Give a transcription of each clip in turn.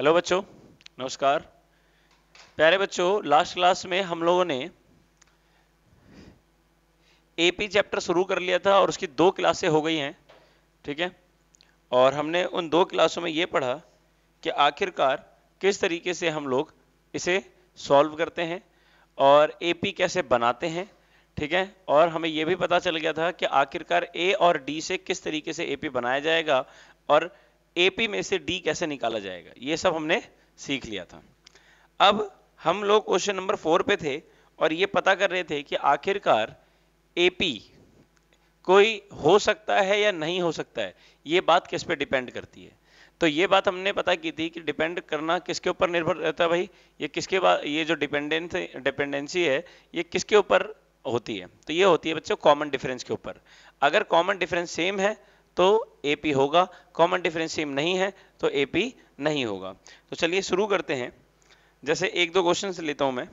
hello बच्चों नमस्कार प्यारे बच्चों लास्ट क्लास में हम लोगों ने एपी चैप्टर शुरू कर लिया था और उसकी दो क्लासें हो गई हैं ठीक है और हमने उन दो क्लासों में ये पढ़ा कि आखिरकार किस तरीके से हम लोग इसे सॉल्व करते हैं और एपी कैसे बनाते हैं ठीक है और हमें यह भी पता चल गया था कि आखिरकार ए और डी से किस तरीके से एपी बनाया जाएगा और एपी में से डी कैसे निकाला जाएगा ये सब हमने सीख लिया था अब हम लोग क्वेश्चन नंबर फोर पे थे और ये पता कर रहे थे कि आखिरकार एपी कोई हो सकता है या नहीं हो सकता है ये बात किस पे डिपेंड करती है तो ये बात हमने पता की थी कि डिपेंड करना किसके ऊपर निर्भर रहता है भाई ये किसके बाद ये जो डिपेंडेंस डिपेंडेंसी है ये किसके ऊपर होती है तो ये होती है बच्चों कॉमन डिफरेंस के ऊपर अगर कॉमन डिफरेंस सेम है तो एपी होगा कॉमन सेम नहीं है तो एपी नहीं होगा तो चलिए शुरू करते हैं जैसे एक दो क्वेश्चन लेता हूं मैं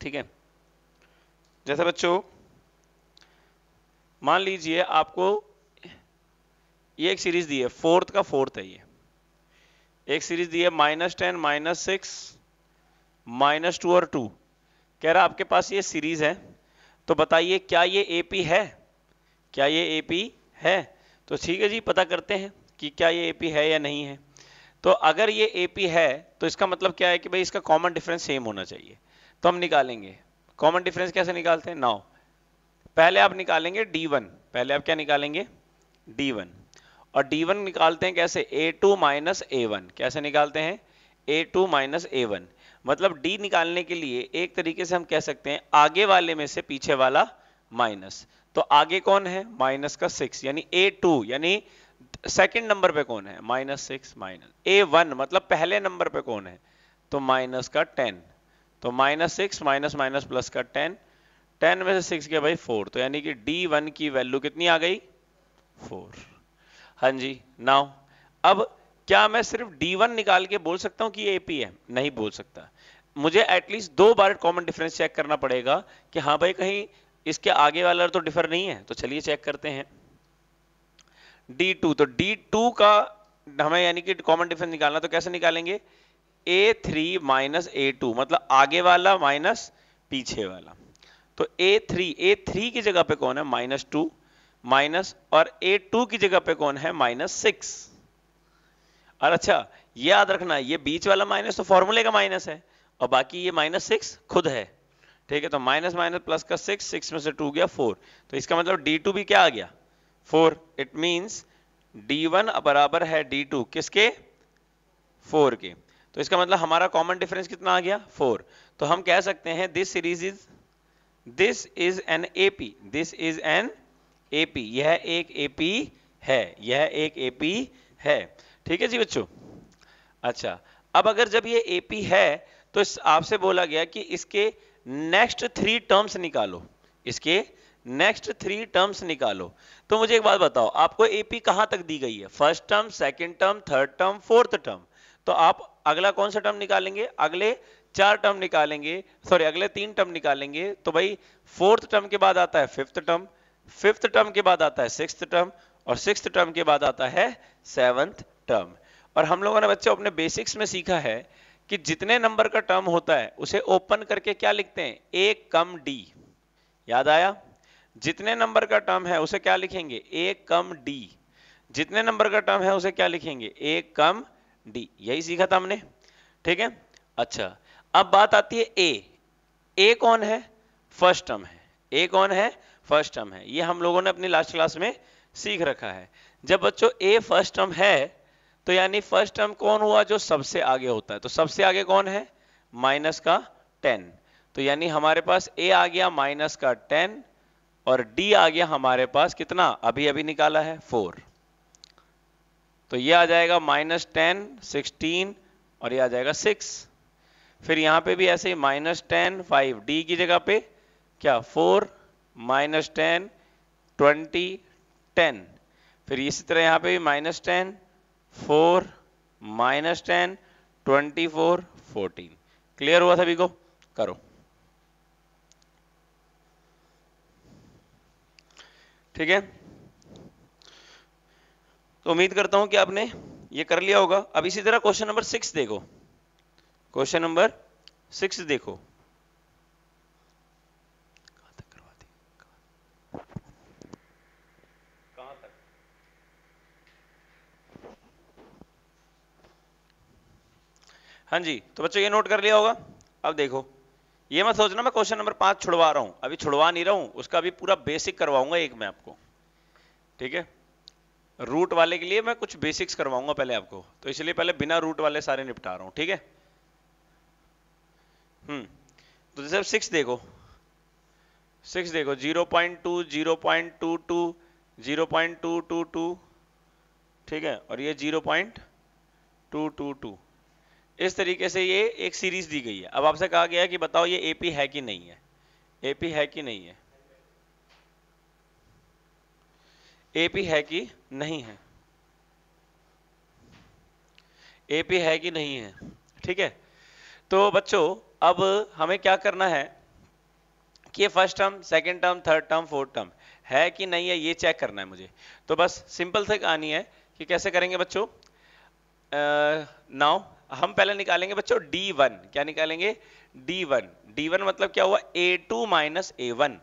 ठीक है जैसे बच्चों मान लीजिए आपको ये एक सीरीज दी है फोर्थ का फोर्थ है ये एक सीरीज दी है minus ten minus six minus two और टू कह रहा आपके पास ये सीरीज है तो बताइए क्या ये एपी है क्या ये एपी है तो ठीक है जी पता करते हैं कि क्या ये एपी है या नहीं है तो अगर ये एपी है तो इसका मतलब क्या है कि भाई इसका कॉमन डिफरेंस सेम होना चाहिए तो हम निकालेंगे कॉमन डिफरेंस कैसे निकालते हैं नाउ पहले आप निकालेंगे डी वन पहले आप क्या निकालेंगे डी वन और डी वन निकालते हैं कैसे A two minus A one कैसे निकालते हैं A two minus A one मतलब डी निकालने के लिए एक तरीके से हम कह सकते हैं आगे वाले में से पीछे वाला माइनस तो आगे कौन है माइनस का सिक्स यानी ए टू यानी सेकेंड नंबर पे कौन है minus six minus A one मतलब पहले नंबर पे कौन है तो माइनस का टेन तो minus six minus minus plus का टेन टेन में से सिक्स के भाई फोर तो यानी कि डी वन की वैल्यू कितनी आ गई फोर हाँ जी नाउ अब क्या मैं सिर्फ डी वन निकाल के बोल सकता हूं कि ए पी है नहीं बोल सकता मुझे एटलीस्ट दो बार कॉमन डिफरेंस चेक करना पड़ेगा कि हाँ भाई कहीं इसके आगे वाला तो डिफर नहीं है तो चलिए चेक करते हैं D2 तो D2 का हमें यानी कि कॉमन डिफरेंस निकालना तो कैसे निकालेंगे A3 थ्री माइनस ए मतलब आगे वाला माइनस पीछे वाला तो ए थ्री की जगह पे कौन है माइनस टू माइनस और ए टू की जगह पे कौन है माइनस सिक्स और अच्छा याद रखना ये बीच वाला माइनस तो फॉर्मूले का माइनस है और बाकी ये माइनस सिक्स खुद है ठीक है तो माइनस माइनस प्लस का सिक्स सिक्स में से टू गया फोर तो इसका मतलब डी टू भी क्या आ गया four it means D one बराबर है डी टू किसके फोर के तो इसका मतलब हमारा कॉमन डिफरेंस कितना आ गया फोर तो हम कह सकते हैं this series is this is an A P this is an A P यह एक ए पी है यह एक ए पी है ठीक है जी बच्चों अच्छा अब अगर जब ये ए पी है तो आपसे बोला गया कि इसके नेक्स्ट थ्री टर्म्स निकालो इसके नेक्स्ट थ्री टर्म्स निकालो तो मुझे एक बात बताओ आपको एपी कहां तक दी गई है first term second term third term fourth term तो आप अगला कौन सा टर्म निकालेंगे अगले चार टर्म निकालेंगे सॉरी अगले तीन टर्म निकालेंगे तो भाई फोर्थ टर्म के बाद आता है फिफ्थ टर्म फिफ्थ टर्म के बाद आता है सिक्स टर्म और सिक्स टर्म के बाद आता है सेवंथ टर्म और हम लोगों ने बच्चों अपने बेसिक्स में सीखा है कि जितने नंबर का टर्म होता है उसे ओपन करके क्या लिखते हैं ए कम डी याद आया जितने नंबर का टर्म है उसे क्या लिखेंगे ए कम डी जितने नंबर का टर्म है उसे क्या लिखेंगे ए कम डी यही सीखा था हमने ठीक है अच्छा अब बात आती है ए ए कौन है फर्स्ट टर्म है ए कौन है फर्स्ट टर्म है ये हम लोगों ने अपनी लास्ट क्लास में सीख रखा है जब बच्चों ए फर्स्ट टर्म है तो यानी फर्स्ट टर्म कौन हुआ जो सबसे आगे होता है तो सबसे आगे कौन है माइनस का टेन तो यानी हमारे पास ए आ गया माइनस का टेन और डी आ गया हमारे पास कितना अभी अभी निकाला है फोर तो ये आ जाएगा माइनस टेन सिक्सटीन और ये आ जाएगा सिक्स फिर यहां पे भी ऐसे ही माइनस टेन फाइव डी की जगह पे क्या four minus ten twenty ten फिर इसी तरह यहां पे भी minus ten four minus ten twenty four fourteen clear हुआ सभी को करो ठीक है तो उम्मीद करता हूं कि आपने ये कर लिया होगा अब इसी तरह क्वेश्चन नंबर सिक्स देखो क्वेश्चन नंबर सिक्स देखो हाँ जी तो बच्चों ये नोट कर लिया होगा अब देखो ये मैं सोचना मैं क्वेश्चन नंबर पांच छुड़वा रहा हूं अभी छुड़वा नहीं रहा हूं उसका अभी पूरा बेसिक करवाऊंगा एक मैं आपको ठीक है रूट वाले के लिए मैं कुछ बेसिक्स करवाऊंगा पहले आपको तो इसलिए पहले बिना रूट वाले सारे निपटा रहा हूं ठीक है हम्म तो जैसे सिक्स देखो सिक्स देखो zero point two zero point two two zero point two two two ठीक है और ये zero point two two two इस तरीके से ये एक सीरीज दी गई है अब आपसे कहा गया है कि बताओ ये एपी है कि नहीं है एपी है कि नहीं है एपी है कि नहीं है एपी है कि नहीं है ठीक है तो बच्चों अब हमें क्या करना है कि ये first term second term third term fourth term है कि नहीं है ये चेक करना है मुझे तो बस सिंपल से कहानी है कि कैसे करेंगे बच्चों नाउ हम पहले निकालेंगे बच्चों डी वन क्या निकालेंगे डी वन डी वन मतलब क्या हुआ A two minus A one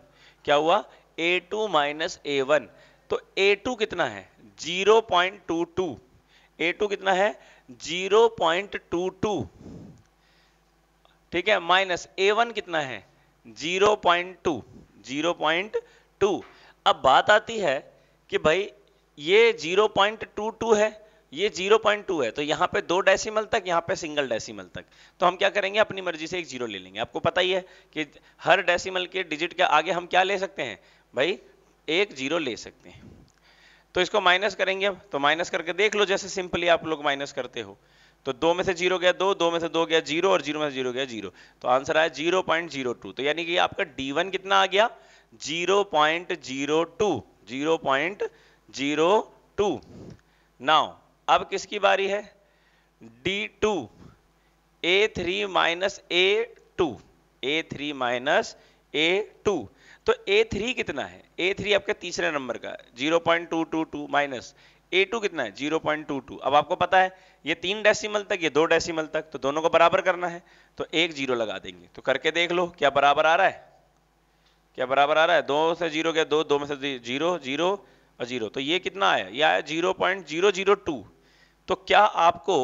क्या हुआ A two minus A one तो ए टू कितना है zero point two two A two कितना है जीरो पॉइंट टू टू ठीक है माइनस ए वन कितना है zero point two zero point two अब बात आती है कि भाई ये जीरो पॉइंट टू टू है ये 0.2 है तो यहाँ पे दो डेसिमल तक यहाँ पे सिंगल डेसिमल तक तो हम क्या करेंगे अपनी मर्जी से एक जीरो ले लेंगे आपको पता ही है कि हर डेसिमल के डिजिट के आगे हम क्या ले सकते हैं भाई एक जीरो ले सकते हैं तो इसको माइनस करेंगे अब तो माइनस करके देख लो जैसे सिंपली आप लोग माइनस करते हो तो दो में से जीरो गया दो दो में से दो गया जीरो और जीरो में से जीरो गया जीरो तो आंसर आया जीरो पॉइंट जीरो टू तो यानी कि आपका डी वन कितना आ गया zero point zero two zero point zero two now अब किसकी बारी है D two A three minus A two A three minus A two तो ए थ्री कितना है ए थ्री आपके तीसरे नंबर का zero point two two two minus A two कितना है जीरो पॉइंट टू टू अब आपको पता है ये तीन डेसिमल तक ये दो डेसिमल तक तो दोनों को बराबर करना है तो एक जीरो लगा देंगे तो करके देख लो क्या बराबर आ रहा है क्या बराबर आ रहा है दो से जीरो क्या दो दो में से जीरो जीरो और जीरो तो ये कितना आया ये आया zero point zero zero two तो क्या आपको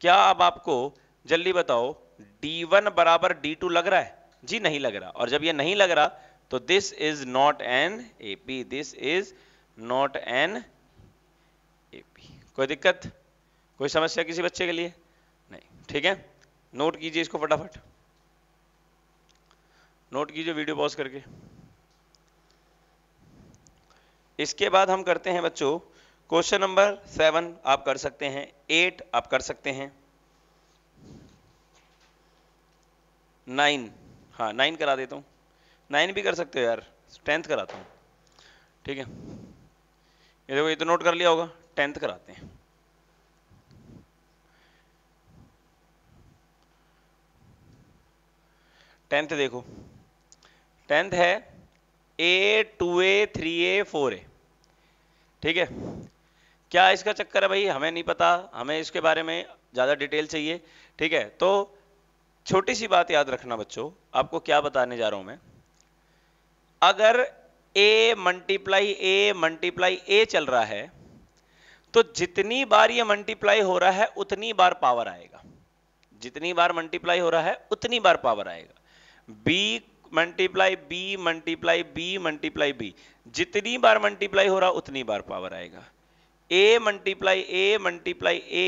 क्या अब आपको जल्दी बताओ d1 बराबर डी लग रहा है जी नहीं लग रहा और जब ये नहीं लग रहा तो this is not an AP this is not an AP कोई दिक्कत कोई समस्या किसी बच्चे के लिए नहीं ठीक है नोट कीजिए इसको फटाफट नोट कीजिए वीडियो पॉज करके इसके बाद हम करते हैं बच्चों क्वेश्चन नंबर सेवन आप कर सकते हैं एट आप कर सकते हैं नाइन हाँ नाइन करा देता हूँ नाइन भी कर सकते हो यार टेंथ कराता हूँ ठीक है ये देखो ये तो नोट कर लिया होगा टेंथ कराते हैं टेंथ देखो टेंथ है A two A three A four A ठीक है क्या इसका चक्कर है भाई हमें नहीं पता हमें इसके बारे में ज़्यादा डिटेल चाहिए ठीक है तो छोटी सी बात याद रखना बच्चों आपको क्या बताने जा रहा हूं मैं अगर ए मल्टीप्लाई ए मल्टीप्लाई ए चल रहा है तो जितनी बार ये मल्टीप्लाई हो रहा है उतनी बार पावर आएगा जितनी बार मल्टीप्लाई हो रहा है उतनी बार पावर आएगा B multiply B multiply B multiply B जितनी बार मल्टीप्लाई हो रहा उतनी बार पावर आएगा A multiply A multiply A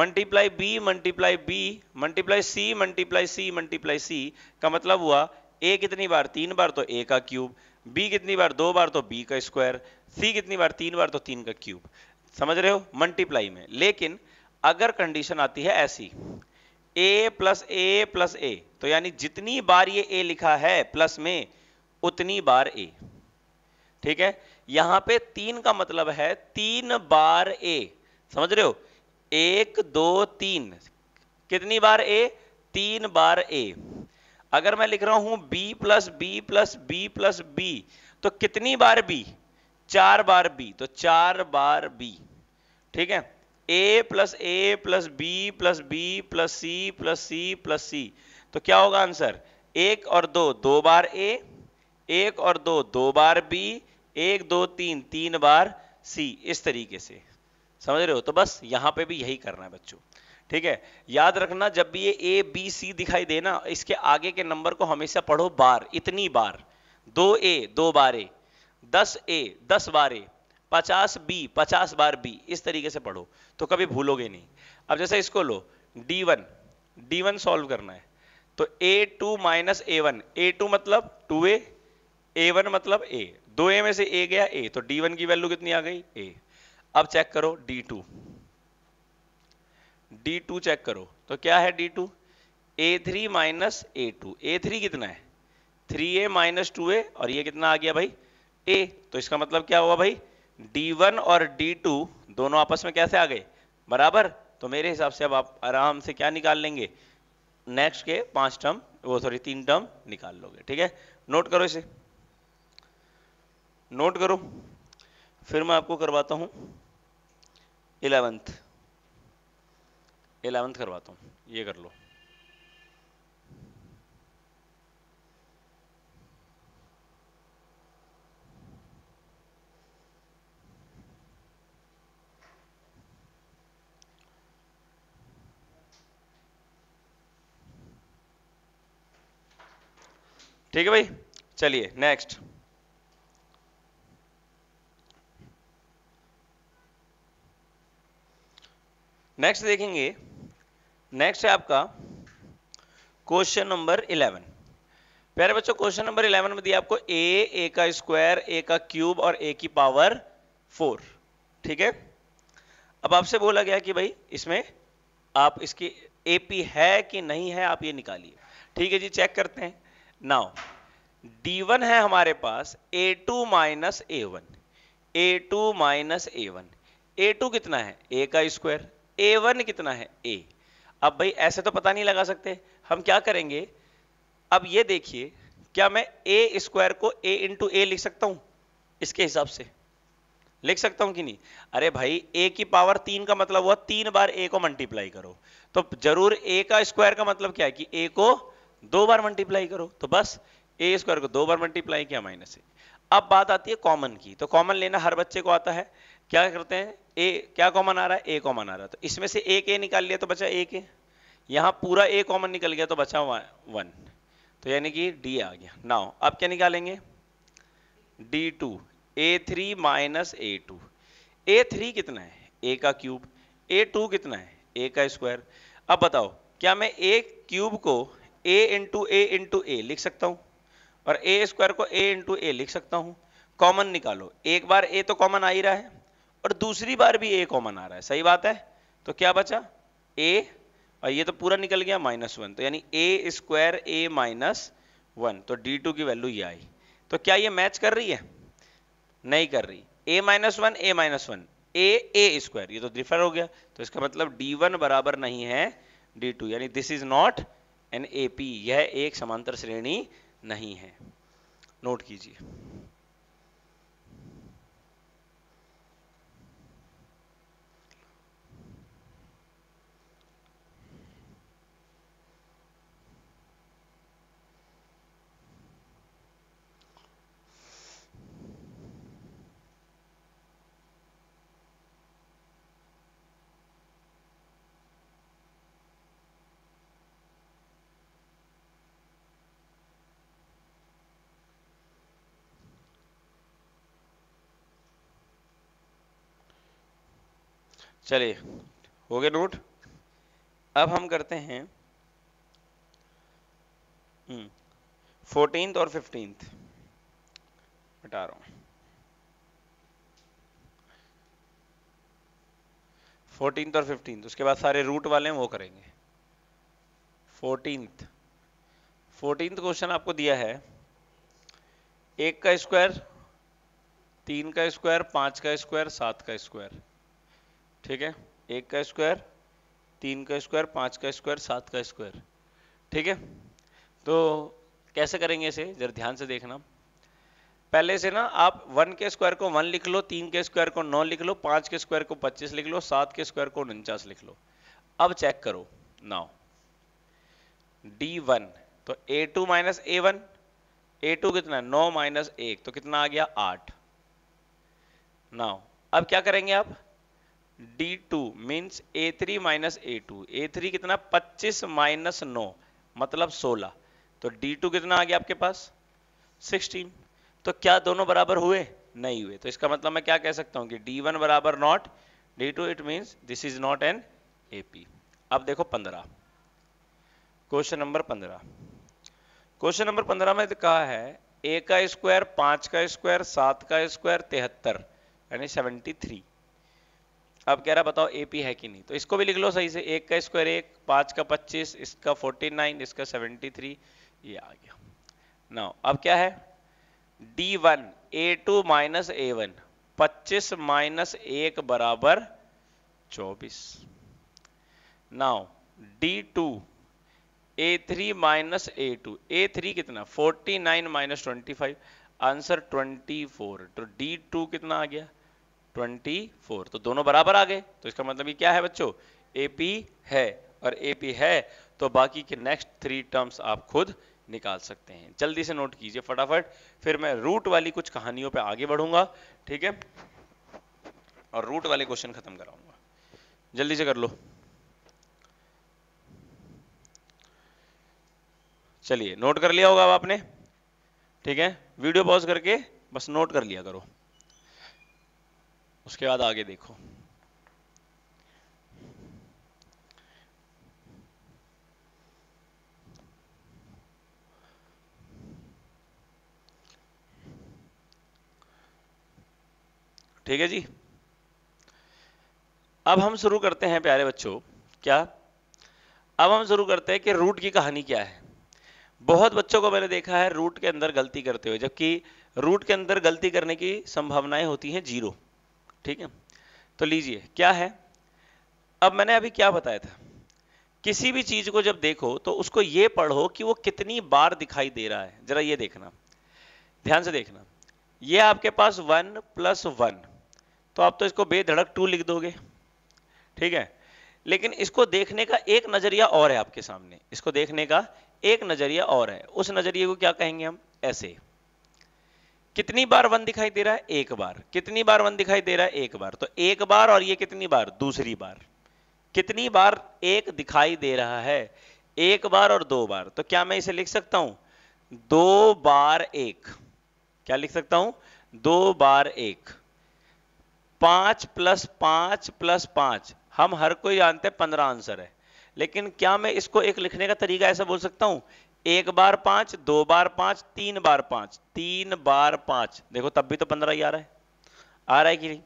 multiply B multiply B multiply C multiply C multiply C का मतलब हुआ ए कितनी बार तीन बार तो ए का क्यूब बी कितनी बार दो बार तो बी का स्क्वायर सी कितनी बार तीन बार तो तीन का क्यूब समझ रहे हो मल्टीप्लाई में लेकिन अगर कंडीशन आती है ऐसी ए प्लस ए प्लस ए तो यानी जितनी बार ये ए लिखा है प्लस में उतनी बार ए ठीक है यहां पे तीन का मतलब है तीन बार ए समझ रहे हो एक दो तीन कितनी बार ए तीन बार ए अगर मैं लिख रहा हूं B plus B plus B plus B तो कितनी बार बी चार बार बी तो चार बार बी ठीक है A plus A plus B plus B plus C plus C plus C तो क्या होगा आंसर एक और दो दो बार ए एक और दो दो बार बी एक दो तीन तीन बार सी इस तरीके से समझ रहे हो तो बस यहां पे भी यही करना है बच्चों ठीक है याद रखना जब भी ये ए बी सी दिखाई दे ना इसके आगे के नंबर को हमेशा पढ़ो बार इतनी बार दो ए दो बार ए दस ए दस बार ए पचास बी पचास बार बी इस तरीके से पढ़ो तो कभी भूलोगे नहीं अब जैसे इसको लो D one D one solve करना है तो A two minus A one A two मतलब टू ए ए वन मतलब ए दो ए में से ए गया ए तो डी वन की वैल्यू कितनी आ गई ए अब चेक करो D two D two check करो तो क्या है D two A three minus A two A three कितना है three A minus two A और ये कितना आ गया भाई ए तो इसका मतलब क्या हुआ भाई डी वन और डी टू दोनों आपस में कैसे आ गए बराबर तो मेरे हिसाब से अब आप आराम से क्या निकाल लेंगे नेक्स्ट के पांच टर्म वो सॉरी तीन टर्म निकाल लोगे ठीक है नोट करो इसे नोट करो फिर मैं आपको करवाता हूँ इलेवेंथ इलेवेंथ करवाता हूँ ये कर लो ठीक है भाई चलिए नेक्स्ट नेक्स्ट देखेंगे नेक्स्ट है आपका क्वेश्चन नंबर इलेवन प्यारे बच्चों क्वेश्चन नंबर इलेवन में दिया आपको ए ए का स्क्वायर ए का क्यूब और ए की पावर फोर ठीक है अब आपसे बोला गया कि भाई इसमें आप इसकी पी है कि नहीं है आप ये निकालिए ठीक है जी चेक करते हैं नाउ डी वन है हमारे पास A two minus A one A two minus A one A two कितना है ए का स्क्वायर ए वन कितना है ए अब भाई ऐसे तो पता नहीं लगा सकते हम क्या करेंगे अब ये देखिए क्या मैं ए स्क्वायर को ए इंटू ए लिख सकता हूं इसके हिसाब से लिख सकता हूं कि नहीं अरे भाई ए की पावर तीन का मतलब हुआ तीन बार ए को मल्टीप्लाई करो तो जरूर ए का स्क्वायर का मतलब क्या है कि ए को दो बार मल्टीप्लाई करो तो बस ए स्क्वायर को दो बार मल्टीप्लाई किया माइनस ए अब बात आती है कॉमन की तो कॉमन लेना हर बच्चे को आता है क्या करते हैं ए क्या कॉमन आ रहा है ए कॉमन आ रहा है तो इसमें से एक ए निकाल लिया तो बचा एक के यहाँ पूरा ए कॉमन निकल गया तो बचा वन तो यानी कि डी आ गया नाउ अब क्या निकालेंगे D two A three minus A two A three कितना है ए का क्यूब ए टू कितना है ए का स्क्वायर अब बताओ क्या मैं ए क्यूब को ए इंटू ए इंटू ए लिख सकता हूं और ए स्क्वायर को ए इंटू ए लिख सकता हूँ कॉमन निकालो एक बार ए तो कॉमन आ ही रहा है और दूसरी बार भी ए कॉमन आ रहा है सही बात है तो क्या बचा ए और ये तो पूरा निकल गया माइनस वन तो यानी A square A minus one तो डी टू की वैल्यू ये आई तो क्या ये मैच कर रही है नहीं कर रही A minus one A minus one A A square ये तो डिफर हो गया तो इसका मतलब डी वन बराबर नहीं है डी टू यानी this is not an A P यह एक समांतर श्रेणी नहीं है नोट कीजिए चलिए हो गया नोट अब हम करते हैं फोर्टीन हम्म, और फिफ्टीन बता रहा हूं फोर्टीन और फिफ्टीन उसके बाद सारे रूट वाले हैं वो करेंगे फोर्टीन फोर्टीन क्वेश्चन आपको दिया है एक का स्क्वायर तीन का स्क्वायर पांच का स्क्वायर सात का स्क्वायर ठीक है एक का स्क्वायर तीन का स्क्वायर पांच का स्क्वायर सात का स्क्वायर ठीक है तो कैसे करेंगे इसे जरा ध्यान से देखना पहले से ना आप वन के स्क्वायर को वन लिख लो तीन के स्क्वायर को नौ लिख लो पांच के स्क्वायर को पच्चीस लिख लो सात के स्क्वायर को उनचास लिख लो अब चेक करो नाउ डी वन तो A two minus A one A two कितना नौ माइनस एक तो कितना आ गया आठ नाउ अब क्या करेंगे आप D two means A three minus A two A three कितना पच्चीस माइनस नौ मतलब सोलह तो डी टू कितना आ गया आपके पास सिक्सटीन तो क्या दोनों बराबर हुए नहीं हुए तो इसका मतलब मैं क्या कह सकता हूं कि डी वन बराबर not D two it means this is not an A P अब देखो पंद्रह क्वेश्चन नंबर पंद्रह क्वेश्चन नंबर पंद्रह में तो कहा है ए का स्क्वायर पांच का स्क्वायर सात का स्क्वायर तिहत्तर यानी सेवेंटी थ्री अब कह रहा बताओ ए पी है कि नहीं तो इसको भी लिख लो सही से एक का स्क्वायर एक पांच का पच्चीस इसका फोर्टी नाइन इसका सेवेंटी थ्री ये आ गया ना अब क्या है D one A two minus A one पच्चीस माइनस एक बराबर चौबीस now D two A three minus A two A three कितना forty nine minus twenty five answer twenty four तो डी टू कितना आ गया 24 तो दोनों बराबर आ गए तो इसका मतलब ये क्या है बच्चों एपी है और एपी है तो बाकी के नेक्स्ट थ्री टर्म्स आप खुद निकाल सकते हैं जल्दी से नोट कीजिए फटाफट फिर मैं रूट वाली कुछ कहानियों पे आगे बढ़ूंगा ठीक है और रूट वाले क्वेश्चन खत्म कराऊंगा जल्दी से कर लो चलिए नोट कर लिया होगा अब आपने ठीक है वीडियो पॉज करके बस नोट कर लिया करो उसके बाद आगे देखो ठीक है जी अब हम शुरू करते हैं प्यारे बच्चों क्या अब हम शुरू करते हैं कि रूट की कहानी क्या है बहुत बच्चों को मैंने देखा है रूट के अंदर गलती करते हुए जबकि रूट के अंदर गलती करने की संभावनाएं होती हैं जीरो ठीक है तो लीजिए क्या है अब मैंने अभी क्या बताया था किसी भी चीज को जब देखो तो उसको ये पढ़ो कि वो कितनी बार दिखाई दे रहा है जरा ये देखना ध्यान से देखना ये आपके पास वन प्लस वन तो आप तो इसको बेधड़क टू लिख दोगे ठीक है लेकिन इसको देखने का एक नजरिया और है आपके सामने इसको देखने का एक नजरिया और है उस नजरिए को क्या कहेंगे हम ऐसे कितनी बार वन दिखाई दे रहा है एक बार कितनी बार वन दिखाई दे रहा है एक बार तो एक बार और ये कितनी बार दूसरी बार कितनी बार एक दिखाई दे रहा है एक बार और दो बार तो क्या मैं इसे लिख सकता हूं दो बार एक क्या लिख सकता हूं दो बार एक पांच प्लस पांच प्लस पांच हम हर कोई जानते हैं पंद्रह आंसर है लेकिन क्या मैं इसको एक लिखने का तरीका ऐसा बोल सकता हूं एक बार पांच दो बार पांच तीन बार पांच तीन बार पांच देखो तब भी तो पंद्रह ही आ रहा है आ रहा है कि नहीं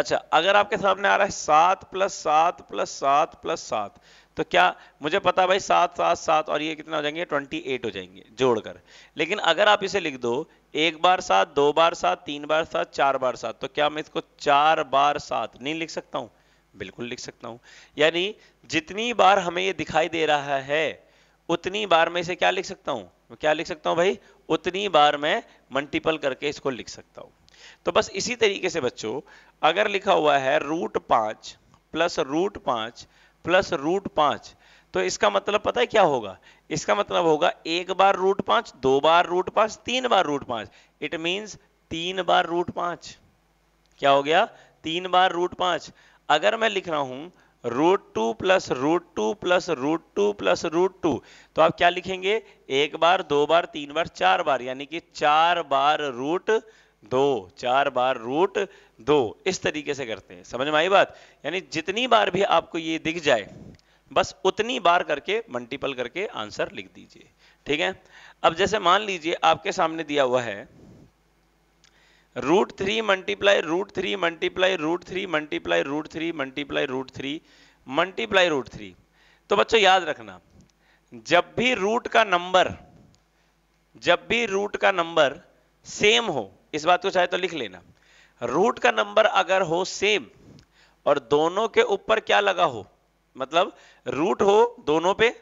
अच्छा अगर आपके सामने आ रहा है सात प्लस सात प्लस सात प्लस सात तो क्या मुझे पता भाई सात सात सात और ये कितना हो जाएंगे ट्वेंटी एट हो जाएंगे जोड़कर लेकिन अगर आप इसे लिख दो एक बार सात दो बार सात तीन बार सात चार बार सात तो क्या मैं इसको चार बार सात नहीं लिख सकता हूं बिल्कुल लिख सकता हूं यानी जितनी बार हमें ये दिखाई दे रहा है उतनी बार में इसे क्या लिख सकता हूं मैं क्या लिख सकता हूं भाई उतनी बार में मल्टीपल करके इसको लिख सकता हूं तो बस इसी तरीके से बच्चों अगर लिखा हुआ है रूट पांच प्लस रूट पांच प्लस रूट पांच तो इसका मतलब पता है क्या होगा इसका मतलब होगा एक बार रूट पांच दो बार रूट पांच तीन बार रूट पांच इट मीन्स तीन बार रूट पांच क्या हो गया तीन बार रूट पांच अगर मैं लिख रहा हूं root two plus root two plus root two plus root two तो आप क्या लिखेंगे एक बार दो बार तीन बार चार बार यानी कि चार बार रूट दो चार बार रूट दो इस तरीके से करते हैं समझ में आई बात यानी जितनी बार भी आपको ये दिख जाए बस उतनी बार करके मल्टीपल करके आंसर लिख दीजिए ठीक है अब जैसे मान लीजिए आपके सामने दिया हुआ है root three multiply root three multiply root three multiply root three multiply root three multiply root three तो बच्चों याद रखना जब भी रूट का नंबर जब भी रूट का नंबर सेम हो इस बात को चाहे तो लिख लेना रूट का नंबर अगर हो सेम और दोनों के ऊपर क्या लगा हो मतलब रूट हो दोनों पे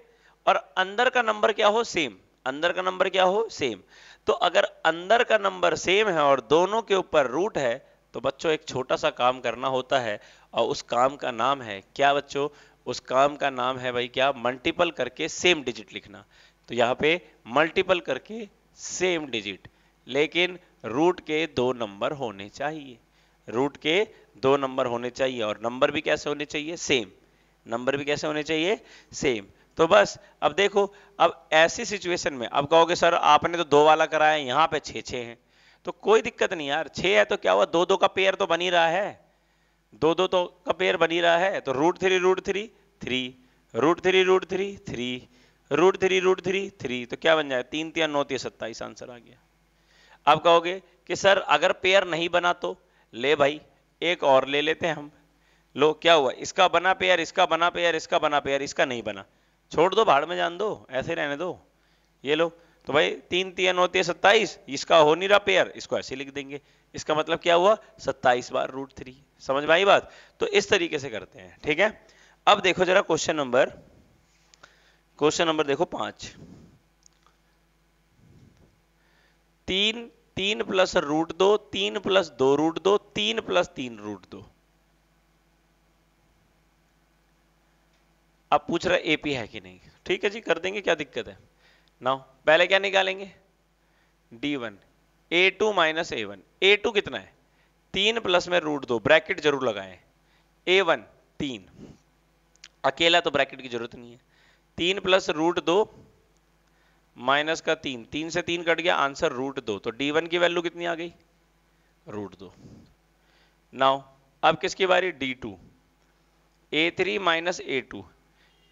और अंदर का नंबर क्या हो सेम अंदर का नंबर क्या हो सेम तो अगर अंदर का नंबर सेम है और दोनों के ऊपर रूट है तो बच्चों एक छोटा सा काम करना होता है और उस काम का नाम है क्या बच्चों उस काम का नाम है भाई क्या मल्टीपल करके सेम डिजिट लिखना तो यहाँ पे मल्टीपल करके सेम डिजिट लेकिन रूट के दो नंबर होने चाहिए रूट के दो नंबर होने चाहिए और नंबर भी कैसे होने चाहिए सेम नंबर भी कैसे होने चाहिए सेम तो बस अब देखो अब ऐसी सिचुएशन में अब कहोगे सर आपने तो दो वाला कराया यहाँ पे छे छे हैं तो कोई दिक्कत नहीं यार छे है तो क्या हुआ दो दो का पेयर तो बनी रहा है दो दो तो का पेयर बनी रहा है तो root three root three three root three root three three root three root three three तो क्या बन जाए तीन तीन नौ तीन सत्ताईस आंसर आ गया अब कहोगे कि सर अगर पेयर नहीं बना तो ले भाई एक और ले लेते हैं हम लो क्या हुआ इसका बना पेयर इसका बना पेयर इसका बना पेयर इसका नहीं बना छोड़ दो भाड़ में जान दो ऐसे रहने दो ये लो तो भाई तीन तीन होती है सत्ताईस इसका हो नहीं रहा पेयर इसको ऐसे लिख देंगे इसका मतलब क्या हुआ सत्ताईस बार रूट थ्री समझ में आई बात तो इस तरीके से करते हैं ठीक है अब देखो जरा क्वेश्चन नंबर क्वेश्चन नंबर देखो पांच तीन तीन प्लस रूट दो तीन प्लस दो रूट दो तीन प्लस तीन रूट दो अब पूछ रहा है एपी है कि नहीं ठीक है जी कर देंगे क्या दिक्कत है ना पहले क्या निकालेंगे D one A two minus A one A two कितना है तीन प्लस में रूट दो ब्रैकेट जरूर लगाए ए वन तीन अकेला तो ब्रैकेट की जरूरत नहीं है तीन प्लस रूट दो माइनस का तीन तीन से तीन कट गया आंसर रूट दो तो डी वन की वैल्यू कितनी आ गई रूट दो नाउ अब किसकी बारी D two A three minus A two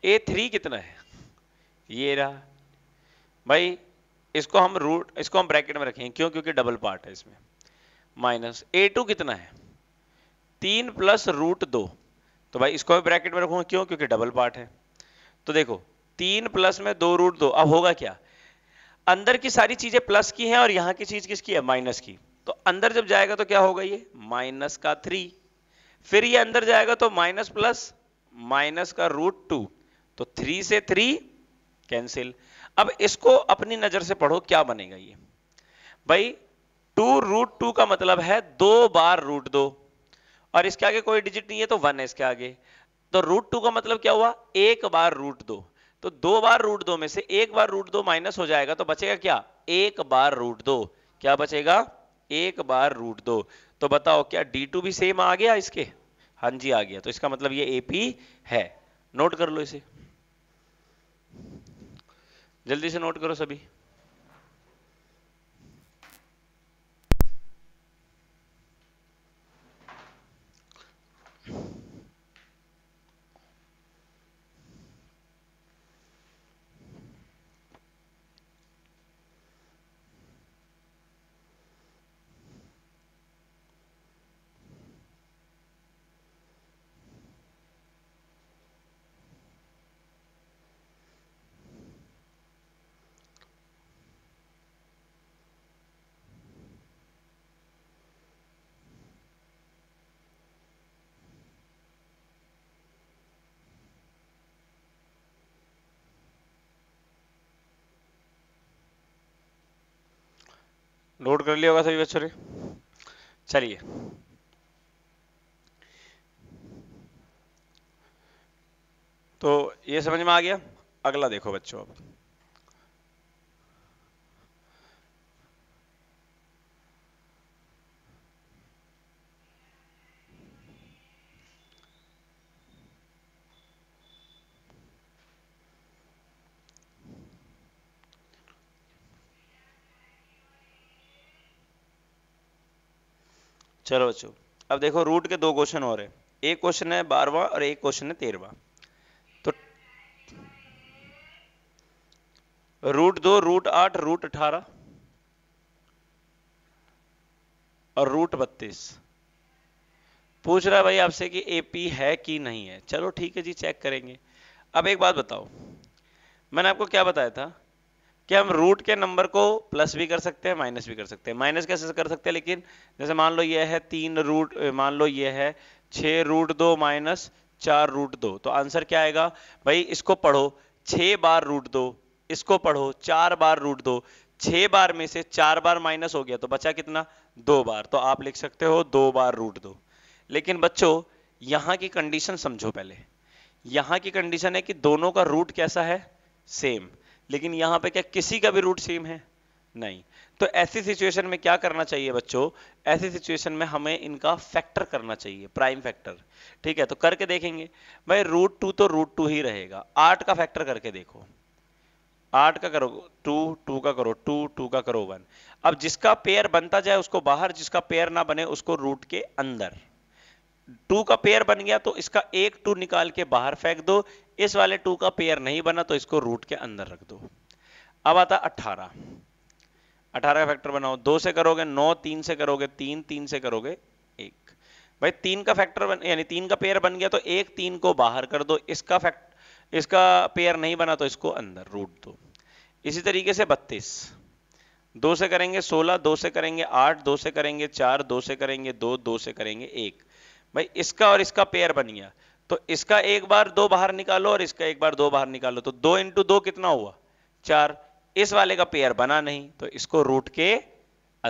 A three कितना है ये रहा भाई इसको हम रूट इसको हम ब्रैकेट में रखेंगे क्यों क्योंकि डबल पार्ट है इसमें माइनस ए टू कितना है तीन प्लस रूट दो तो भाई इसको भी ब्रैकेट में रखूंगा क्यों क्योंकि डबल पार्ट है तो देखो तीन प्लस में दो रूट दो अब होगा क्या अंदर की सारी चीजें प्लस की हैं और यहां की चीज किसकी है माइनस की तो अंदर जब जाएगा तो क्या होगा ये माइनस का थ्री फिर ये अंदर जाएगा तो माइनस प्लस माइनस का रूट टू तो थ्री से थ्री कैंसिल अब इसको अपनी नजर से पढ़ो क्या बनेगा ये भाई टू रूट टू का मतलब है दो बार रूट दो और इसके आगे कोई डिजिट नहीं है तो वन है इसके आगे तो रूट टू का मतलब क्या हुआ एक बार रूट दो तो दो बार रूट दो में से एक बार रूट दो माइनस हो जाएगा तो बचेगा क्या एक बार रूट दो क्या बचेगा एक बार रूट दो तो बताओ क्या डी टू भी सेम आ गया इसके हाँ जी आ गया तो इसका मतलब ये एपी है नोट कर लो इसे जल्दी से नोट करो सभी लोड कर लिया होगा सभी बच्चों ने चलिए तो ये समझ में आ गया अगला देखो बच्चों अब चलो बच्चों अब देखो रूट के दो क्वेश्चन हो रहे हैं एक क्वेश्चन है बारवा और एक क्वेश्चन है तेरवा तो रूट दो रूट आठ रूट अठारह और रूट बत्तीस पूछ रहा है भाई आपसे कि एपी है कि नहीं है चलो ठीक है जी चेक करेंगे अब एक बात बताओ मैंने आपको क्या बताया था कि हम रूट के नंबर को प्लस भी कर सकते हैं माइनस भी कर सकते हैं माइनस कैसे कर सकते हैं लेकिन जैसे मान लो ये है तीन रूट मान लो ये है छ रूट दो माइनस चार रूट दो तो आंसर क्या आएगा भाई इसको पढ़ो छ बार रूट दो इसको पढ़ो चार बार रूट दो छह बार में से चार बार माइनस हो गया तो बचा कितना दो बार तो आप लिख सकते हो दो बार रूट दो लेकिन बच्चों यहां की कंडीशन समझो पहले यहां की कंडीशन है कि दोनों का रूट कैसा है सेम लेकिन यहां पे क्या किसी का भी रूट सेम है नहीं तो ऐसी सिचुएशन में क्या करना चाहिए बच्चों ऐसी सिचुएशन में हमें इनका फैक्टर करना चाहिए प्राइम फैक्टर ठीक है तो करके देखेंगे भाई रूट टू तो रूट टू ही रहेगा आठ का फैक्टर करके देखो आठ का करो टू टू का करो टू टू का करो वन अब जिसका पेयर बनता जाए उसको बाहर जिसका पेयर ना बने उसको रूट के अंदर टू का पेयर बन गया तो इसका एक टू निकाल के बाहर फेंक दो इस वाले टू का पेयर नहीं बना तो इसको रूट के अंदर रख दो अब आता अठारह अठारह का फैक्टर बनाओ दो से करोगे नौ तीन से करोगे तीन तीन से करोगे एक भाई तीन का फैक्टर बन यानी तीन का पेयर बन गया तो एक तीन को बाहर कर दो इसका फैक्ट इसका पेयर नहीं बना तो इसको अंदर रूट दो इसी तरीके से बत्तीस दो से करेंगे सोलह दो से करेंगे आठ दो से करेंगे चार दो से करेंगे दो दो से करेंगे एक भाई इसका और इसका पेयर बन गया तो इसका एक बार दो बाहर निकालो और इसका एक बार दो बाहर निकालो तो दो इंटू दो कितना हुआ चार इस वाले का पेयर बना नहीं तो इसको रूट के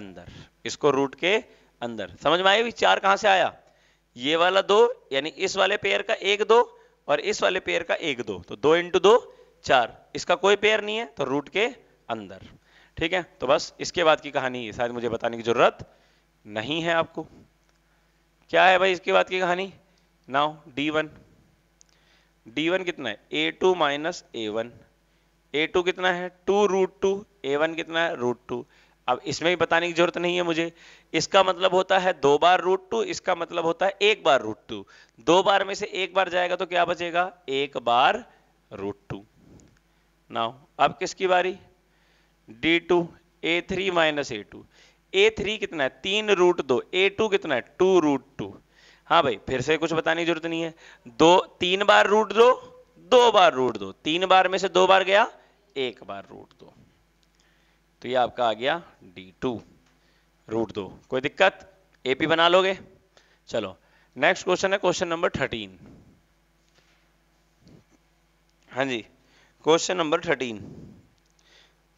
अंदर इसको रूट के अंदर समझ में आए चार कहां से आया ये वाला दो यानी इस वाले पेयर का एक दो और इस वाले पेयर का एक दो तो दो इंटू दो चार इसका कोई पेयर नहीं है तो रूट के अंदर ठीक है तो बस इसके बाद की कहानी शायद मुझे बताने की जरूरत नहीं है आपको क्या है भाई इसके बाद की कहानी now D one D one कितना है A two minus A one A two कितना है two root two A one कितना है रूट टू अब इसमें भी बताने की जरूरत नहीं है मुझे इसका मतलब होता है दो बार रूट टू इसका मतलब होता है एक बार रूट टू दो बार में से एक बार जाएगा तो क्या बचेगा एक बार रूट टू नाउ अब किसकी बारी D two A three minus A two A three कितना है तीन रूट दो ए टू कितना है टू रूट टू हाँ भाई फिर से कुछ बताने की जरूरत नहीं है दो तीन बार रूट दो दो बार रूट दो तीन बार में से दो बार गया एक बार रूट दो तो ये आपका आ गया डी टू रूट दो कोई दिक्कत एपी बना लोगे चलो नेक्स्ट क्वेश्चन है क्वेश्चन नंबर थर्टीन हाँ जी क्वेश्चन नंबर थर्टीन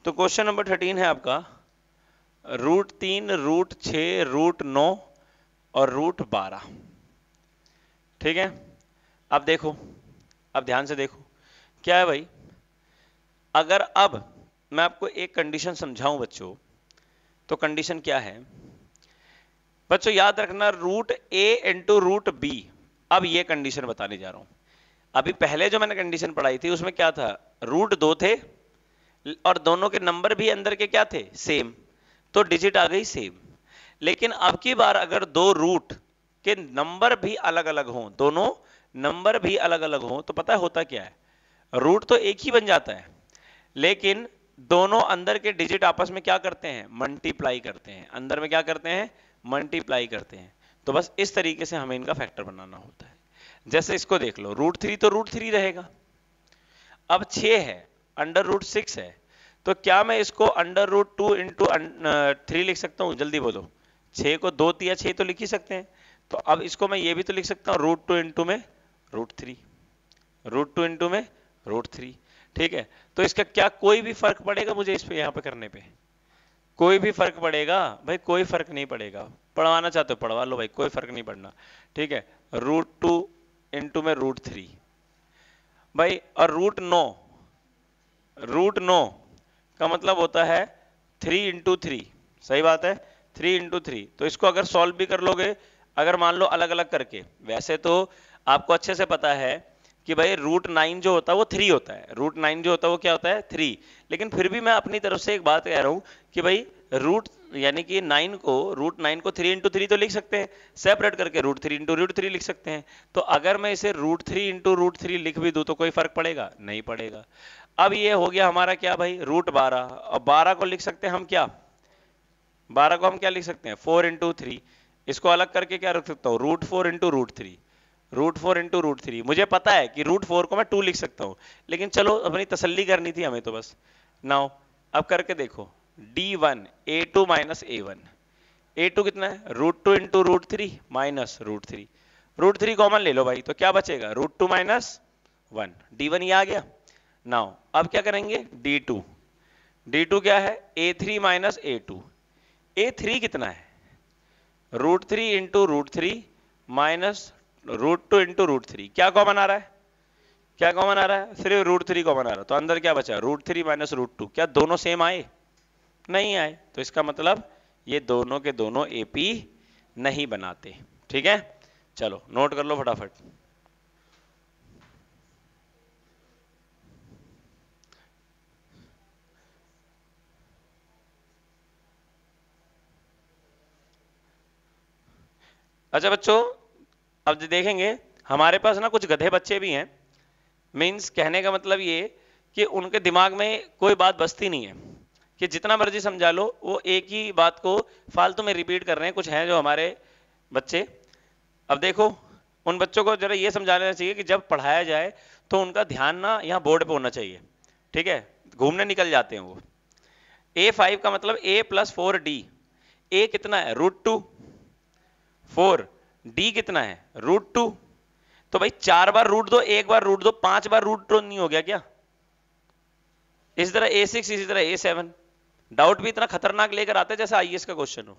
तो क्वेश्चन नंबर थर्टीन है आपका रूट तीन रूट छ रूट नौ और रूट बारह ठीक है अब देखो अब ध्यान से देखो क्या है भाई अगर अब मैं आपको एक कंडीशन समझाऊं बच्चों तो कंडीशन क्या है बच्चों याद रखना root A into root B अब ये कंडीशन बताने जा रहा हूं अभी पहले जो मैंने कंडीशन पढ़ाई थी उसमें क्या था रूट दो थे और दोनों के नंबर भी अंदर के क्या थे सेम तो डिजिट आ गई सेम लेकिन अब की बार अगर दो रूट कि नंबर भी अलग अलग हों दोनों नंबर भी अलग अलग हों तो पता होता क्या है रूट तो एक ही बन जाता है लेकिन दोनों अंदर के डिजिट आपस में क्या करते हैं मल्टीप्लाई करते हैं अंदर में क्या करते हैं मल्टीप्लाई करते हैं तो बस इस तरीके से हमें इनका फैक्टर बनाना होता है जैसे इसको देख लो रूट थ्री तो रूट थ्री रहेगा अब छ है अंडर रूट सिक्स है तो क्या मैं इसको under root two into three लिख सकता हूं जल्दी बोलो छे को दो तिया छः तो लिख ही सकते हैं तो अब इसको मैं ये भी तो लिख सकता हूँ रूट टू इंटू में root three root two into में रूट थ्री ठीक है तो इसका क्या कोई भी फर्क पड़ेगा मुझे इस पे यहाँ पे करने पे कोई भी फर्क पड़ेगा भाई कोई फर्क नहीं पड़ेगा पढ़वाना चाहते हो पढ़वा लो भाई कोई फर्क नहीं पड़ना ठीक है रूट टू इंटू में रूट थ्री भाई और रूट नो रूट नो का मतलब होता है थ्री इंटू थ्री सही बात है थ्री इंटू थ्री तो इसको अगर सॉल्व भी कर लोगे अगर मान लो अलग अलग करके वैसे तो आपको अच्छे से पता है कि भाई रूट नाइन जो होता है वो थ्री होता है रूट नाइन जो होता है वो क्या होता है थ्री लेकिन फिर भी मैं अपनी तरफ से एक बात कह रहा हूं कि भाई रूट यानी कि नाइन को रूट नाइन को थ्री इंटू थ्री तो लिख सकते हैं सेपरेट करके root three into root three लिख सकते हैं तो अगर मैं इसे root three into root three लिख भी दू तो कोई फर्क पड़ेगा नहीं पड़ेगा अब ये हो गया हमारा क्या भाई रूट बारह और बारह को लिख सकते हैं हम क्या बारह को हम क्या लिख सकते हैं फोर इंटू थ्री इसको अलग करके क्या रख सकता हूँ root four into root three root four into root three मुझे पता है कि रूट फोर को मैं टू लिख सकता हूं लेकिन चलो अपनी तसल्ली करनी थी हमें तो बस नाउ अब करके देखो D one A two minus A one A two कितना है root two into root three minus root three root three common ले लो भाई तो क्या बचेगा root two minus one D one ये आ गया नाउ अब क्या करेंगे डी टू डी टू क्या है A three minus A two A three कितना है root three into root three minus root two into root three क्या कॉमन आ रहा है क्या कॉमन आ रहा है सिर्फ रूट थ्री कॉमन आ रहा है तो अंदर क्या बचा root three minus root two क्या दोनों सेम आए नहीं आए तो इसका मतलब ये दोनों के दोनों एपी नहीं बनाते ठीक है चलो नोट कर लो फटाफट अच्छा बच्चों अब देखेंगे हमारे पास ना कुछ गधे बच्चे भी हैं मीन्स कहने का मतलब ये कि उनके दिमाग में कोई बात बसती नहीं है कि जितना मर्जी समझा लो वो एक ही बात को फालतू में रिपीट कर रहे हैं कुछ हैं जो हमारे बच्चे अब देखो उन बच्चों को जरा ये समझा लेना चाहिए कि जब पढ़ाया जाए तो उनका ध्यान ना यहाँ बोर्ड पे होना चाहिए ठीक है घूमने निकल जाते हैं वो ए फाइव का मतलब A plus four D A कितना है रूट टू फोर डी कितना है रूट टू तो भाई चार बार रूट दो एक बार रूट दो पांच बार रूट टू नहीं हो गया क्या इसी तरह ए सिक्स इसी तरह ए सेवन डाउट भी इतना खतरनाक लेकर आते हैं जैसे आईएएस का क्वेश्चन हो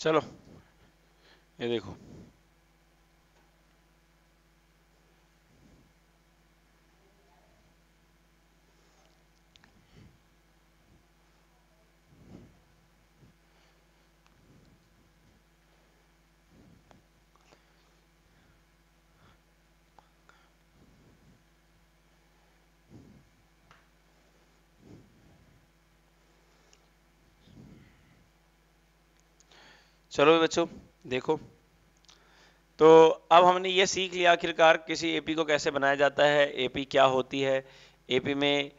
चलो ये देखो चलो बच्चों देखो तो अब हमने ये सीख लिया आखिरकार किसी एपी को कैसे बनाया जाता है एपी क्या होती है एपी में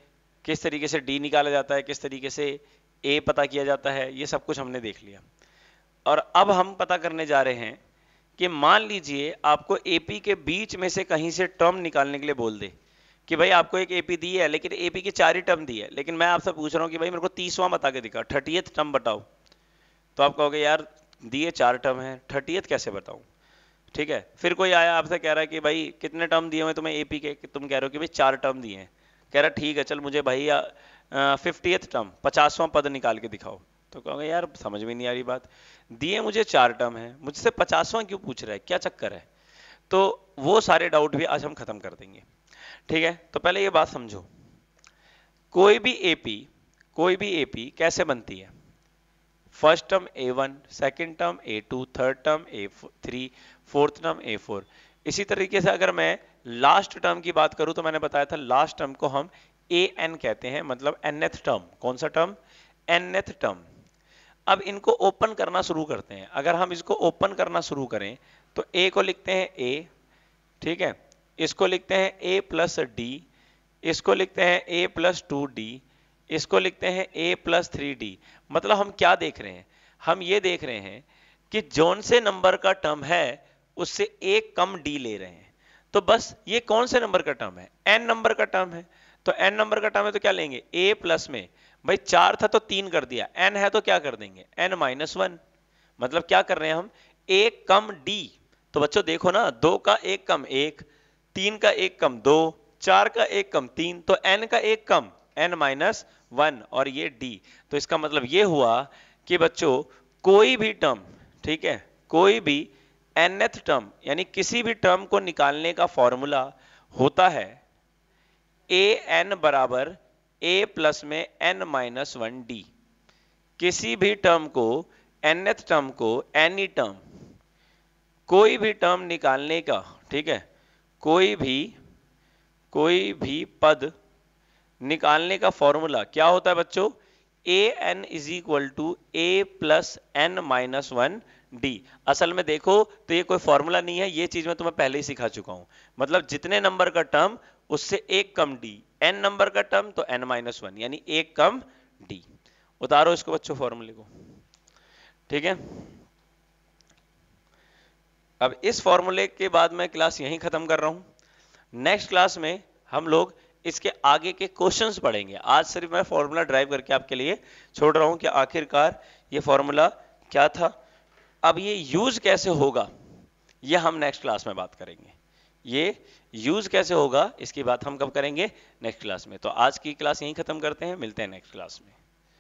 किस तरीके से डी निकाला जाता है किस तरीके से ए पता किया जाता है ये सब कुछ हमने देख लिया और अब हम पता करने जा रहे हैं कि मान लीजिए आपको एपी के बीच में से कहीं से टर्म निकालने के लिए बोल दे कि भाई आपको एक एपी दी है लेकिन एपी की चार ही टर्म दी है लेकिन मैं आपसे पूछ रहा हूँ कि भाई मेरे को तीसवां बता के दिखा थर्टीएथ टर्म बताओ तो आप कहोगे यार दिए चार टर्म है थर्टीएथ कैसे बताऊं ठीक है फिर कोई आया आपसे कह रहा है कि भाई कितने टर्म दिए हुए तुम्हें एपी के तुम कह रहे हो कि भाई चार टर्म दिए हैं कह रहा ठीक है चल मुझे भाई फिफ्टीथ टर्म पचासवां पद निकाल के दिखाओ तो कहोगे यार समझ में नहीं आ रही बात दिए मुझे चार टर्म है मुझसे पचासवां क्यों पूछ रहा है क्या चक्कर है तो वो सारे डाउट भी आज हम खत्म कर देंगे ठीक है तो पहले ये बात समझो कोई भी एपी कोई भी एपी कैसे बनती है first term A one second term A two third term A three fourth term A four इसी तरीके से अगर मैं लास्ट टर्म की बात करूं तो मैंने बताया था लास्ट टर्म को हम ए एन कहते हैं मतलब एनएथ टर्म कौन सा टर्म एनएथ टर्म अब इनको ओपन करना शुरू करते हैं अगर हम इसको ओपन करना शुरू करें तो ए को लिखते हैं ए ठीक है इसको लिखते हैं ए प्लस डी इसको लिखते हैं ए प्लस टू डी इसको लिखते हैं ए प्लस थ्री डी मतलब हम क्या देख रहे हैं हम ये देख रहे हैं कि जोन से नंबर का टर्म है उससे एक कम डी ले रहे हैं तो बस ये कौन से नंबर का टर्म है एन नंबर का टर्म है तो एन नंबर का टर्म है तो क्या लेंगे ए प्लस में भाई चार था तो तीन कर दिया एन है तो क्या कर देंगे एन माइनस वन मतलब क्या कर रहे हैं हम एक कम डी तो बच्चों देखो ना दो का एक कम एक तीन का एक कम दो चार का एक कम तीन तो एन का एक कम एन माइनस वन और ये डी तो इसका मतलब ये हुआ कि बच्चों कोई भी टर्म ठीक है कोई भी एनएथ टर्म यानी किसी भी टर्म को निकालने का फॉर्मूला होता है ए एन बराबर ए प्लस में एन माइनस वन डी किसी भी टर्म को एनएथ टर्म को एनी टर्म कोई भी टर्म निकालने का ठीक है कोई भी कोई भी पद निकालने का फॉर्मूला क्या होता है बच्चों A N is equal to A plus N minus one D असल में देखो तो ये कोई फॉर्मूला नहीं है ये चीज मैं तुम्हें पहले ही सिखा चुका हूं मतलब जितने नंबर का टर्म उससे एक कम डी एन नंबर का टर्म तो एन माइनस वन यानी एक कम डी उतारो इसको बच्चों फॉर्मूले को ठीक है अब इस फॉर्मूले के बाद मैं क्लास यहीं खत्म कर रहा हूं नेक्स्ट क्लास में हम लोग इसके आगे के क्वेश्चंस पढ़ेंगे आज सिर्फ मैं फॉर्मूला ड्राइव करके आपके लिए छोड़ रहा हूं कि आखिरकार ये फॉर्मूला क्या था अब ये यूज कैसे होगा ये हम नेक्स्ट क्लास में बात करेंगे ये यूज कैसे होगा इसकी बात हम कब करेंगे नेक्स्ट क्लास में तो आज की क्लास यहीं खत्म करते हैं मिलते हैं नेक्स्ट क्लास में